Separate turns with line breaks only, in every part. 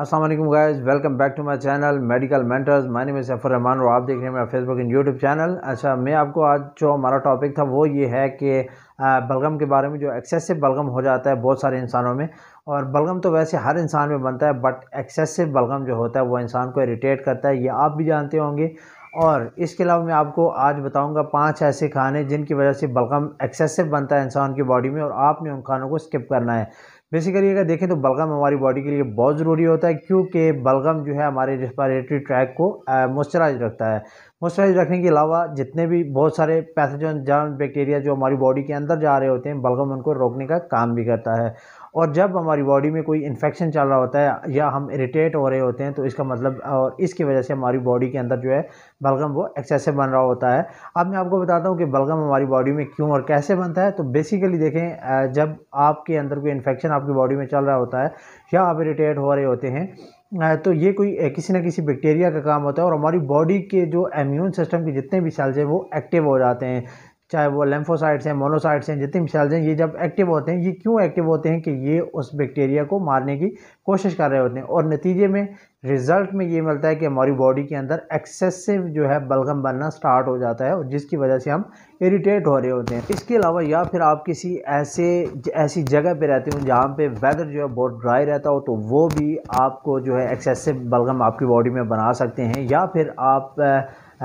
अस्सलाम वालेकुम guys welcome back to my channel medical mentors my name is Safar Rahman और आप देख रहे हैं मेरा फेसबुक एंड यूट्यूब चैनल अच्छा मैं आपको आज जो हमारा टॉपिक था वो ये है कि बलगम के बारे में जो एक्सेसिव बलगम हो जाता है बहुत सारे इंसानों में और बलगम तो वैसे हर इंसान में बनता है बट एक्सेसिव बलगम जो होता है वो इंसान को इरीटेट करता है ये आप भी जानते होंगे और इसके अलावा मैं आपको आज बताऊंगा पांच ऐसे खाने जिनकी वजह से बलगम एक्सेसिव बनता है इंसान की बॉडी में और आपने उन खानों को स्किप करना है बेसिकली अगर देखें तो बलगम हमारी बॉडी के लिए बहुत ज़रूरी होता है क्योंकि बलगम जो है हमारे रेस्पायरेटरी ट्रैक को मॉइस्चराइज रखता है मॉइस्चराइज रखने के अलावा जितने भी बहुत सारे पैथोजन जर्म बैक्टीरिया जो हमारी बॉडी के अंदर जा रहे होते हैं बलगम उनको रोकने का काम भी करता है और जब हमारी बॉडी में कोई इन्फेक्शन चल रहा होता है या हम इरीटेट हो रहे होते हैं तो इसका मतलब और इसकी वजह से हमारी बॉडी के अंदर जो है बलगम वो एक्सेसिव बन रहा होता है अब मैं आपको बताता हूँ कि बलगम हमारी बॉडी में क्यों और कैसे बनता है तो बेसिकली देखें जब आपके अंदर कोई इन्फेक्शन आपकी बॉडी में चल रहा होता है या आप इरीटेट हो रहे होते हैं तो ये कोई किसी ना किसी बैक्टीरिया का काम होता है और हमारी बॉडी के जो इम्यून सिस्टम के जितने भी सेल्स हैं वो एक्टिव हो जाते हैं चाहे वो लेम्फोसाइट्स हैं मोनोसाइट्स हैं जितने भी सेल्स हैं ये जब एक्टिव होते हैं ये क्यों एक्टिव होते हैं कि ये उस बैक्टीरिया को मारने की कोशिश कर रहे होते हैं और नतीजे में रिज़ल्ट में ये मिलता है कि हमारी बॉडी के अंदर एक्सेसिव जो है बलगम बनना स्टार्ट हो जाता है और जिसकी वजह से हम इरीटेट हो रहे होते हैं इसके अलावा या फिर आप किसी ऐसे ऐसी जगह पर रहते हो जहाँ पर वेदर जो है बहुत ड्राई रहता हो तो वो भी आपको जो है एक्सेसिव बलगम आपकी बॉडी में बना सकते हैं या फिर आप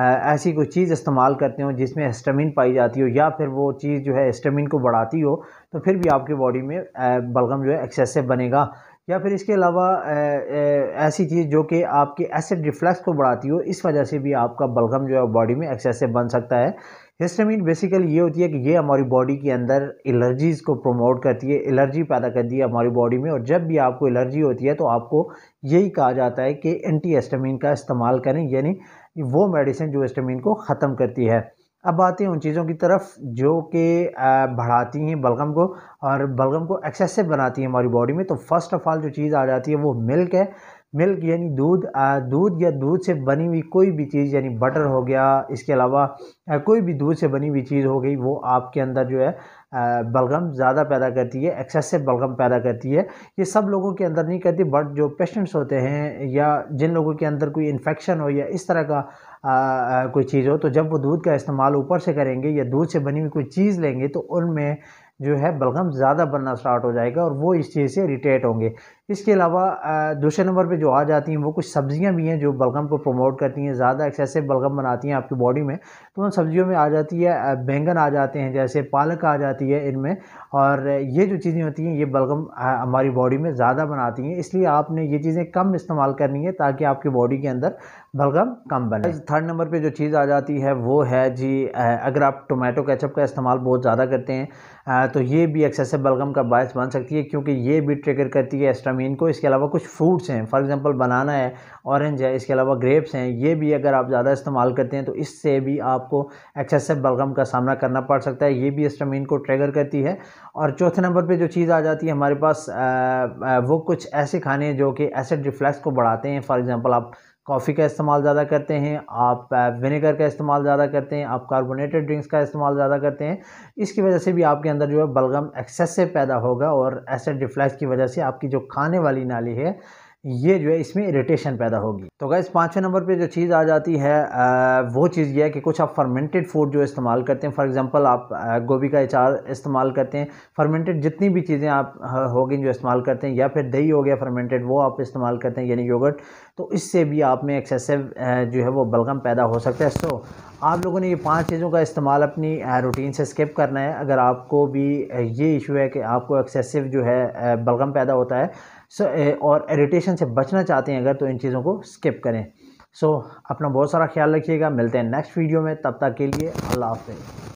ऐसी कोई चीज़ इस्तेमाल करते हो जिसमें एस्टामिन पाई जाती हो या फिर वो चीज़ जो है एस्टामिन को बढ़ाती हो तो फिर भी आपकी बॉडी में बलगम जो है एक्सेसिव बनेगा या फिर इसके अलावा ऐसी चीज़ जो कि आपके एसिड रिफ्लैक्स को बढ़ाती हो इस वजह से भी आपका बलगम जो है बॉडी में एक्सेसिव बन सकता है हिस्टामिन बेसिकली ये होती है कि ये हमारी बॉडी के अंदर एलर्जीज़ को प्रमोट करती है एलर्जी पैदा करती है हमारी बॉडी में और जब भी आपको एलर्जी होती है तो आपको यही कहा जाता है कि एंटी हिस्टामिन का इस्तेमाल करें यानी वो मेडिसिन जो हिस्टामिन को ख़त्म करती है अब आते हैं उन चीज़ों की तरफ जो कि बढ़ाती हैं बलगम को और बलगम को एक्सेसिव बनाती है हमारी बॉडी में तो फर्स्ट ऑफ़ ऑल जो चीज़ आ जाती है वो मिल्क है मिल्क यानी दूध दूध या दूध से बनी हुई कोई भी चीज़ यानी बटर हो गया इसके अलावा कोई भी दूध से बनी हुई चीज़ हो गई वो आपके अंदर जो है बलगम ज़्यादा पैदा करती है एक्सेसिव बलगम पैदा करती है ये सब लोगों के अंदर नहीं करती बट जो पेशेंट्स होते हैं या जिन लोगों के अंदर कोई इन्फेक्शन हो या इस तरह का कोई चीज़ हो तो जब वो दूध का इस्तेमाल ऊपर से करेंगे या दूध से बनी हुई कोई चीज़ लेंगे तो उनमें जो है बलगम ज़्यादा बनना स्टार्ट हो जाएगा और वो इस चीज़ से इरीटेट होंगे इसके अलावा दूसरे नंबर पे जो आ जाती हैं वो कुछ सब्ज़ियां भी हैं जो बलगम को प्रमोट करती हैं ज़्यादा एक्सेसिव बलगम बनाती हैं आपकी बॉडी में तो उन सब्ज़ियों में आ जाती है बैंगन आ जाते हैं जैसे पालक आ जाती है इनमें और ये जो चीज़ें होती हैं ये बलगम हमारी बॉडी में ज़्यादा बनाती हैं इसलिए आपने ये चीज़ें कम इस्तेमाल करनी है ताकि आपकी बॉडी के अंदर बलगम कम बने थर्ड नंबर पे जो चीज़ आ जाती है वो है जी अगर आप टोमेटो केचप का इस्तेमाल बहुत ज़्यादा करते हैं तो ये भी एक्सेसिव बलगम का बायस बन सकती है क्योंकि ये भी ट्रिगर करती है एस्टामिन को इसके अलावा कुछ फ्रूट्स हैं फॉर एग्जांपल बनाना है ऑरेंज है इसके अलावा ग्रेप्स हैं ये भी अगर आप ज़्यादा इस्तेमाल करते हैं तो इससे भी आपको एक्सेसिव बलगम का सामना करना पड़ सकता है ये भी एस्टामीन को ट्रिगर करती है और चौथे नंबर पर जो चीज़ आ जाती है हमारे पास वो कुछ ऐसे खाने हैं जो कि एसिड रिफ्लैक्स को बढ़ाते हैं फॉर एग्ज़ाम्पल आप कॉफ़ी का इस्तेमाल ज़्यादा करते हैं आप विनेगर का इस्तेमाल ज़्यादा करते हैं आप कार्बोनेटेड ड्रिंक्स का इस्तेमाल ज़्यादा करते हैं इसकी वजह से भी आपके अंदर जो है बलगम एक्सेस से पैदा होगा और एसिड रिफ्लैक्स की वजह से आपकी जो खाने वाली नाली है ये जो है इसमें इरीटेशन पैदा होगी तो गैस पाँचवें नंबर पे जो चीज़ आ जाती है वो चीज़ ये है कि कुछ आप फर्मेंटेड फूड जो इस्तेमाल करते हैं फॉर एग्जांपल आप गोभी का अचार इस्तेमाल करते हैं फर्मेंटेड जितनी भी चीज़ें आप होगी जो इस्तेमाल करते हैं या फिर दही हो गया फर्मेंटेड वो आप इस्तेमाल करते हैं यानी योगर्ट तो इससे भी आप में एक्सेसिव जो है वो बलगम पैदा हो सकता है सो आप लोगों ने ये पाँच चीज़ों का इस्तेमाल अपनी रूटीन से स्किप करना है अगर आपको भी ये इशू है कि आपको एक्सेसिव जो है बलगम पैदा होता है सो और इरीटेशन से बचना चाहते हैं अगर तो इन चीज़ों को स्किप स्किप करें सो so, अपना बहुत सारा ख्याल रखिएगा मिलते हैं नेक्स्ट वीडियो में तब तक के लिए अल्लाह हाफ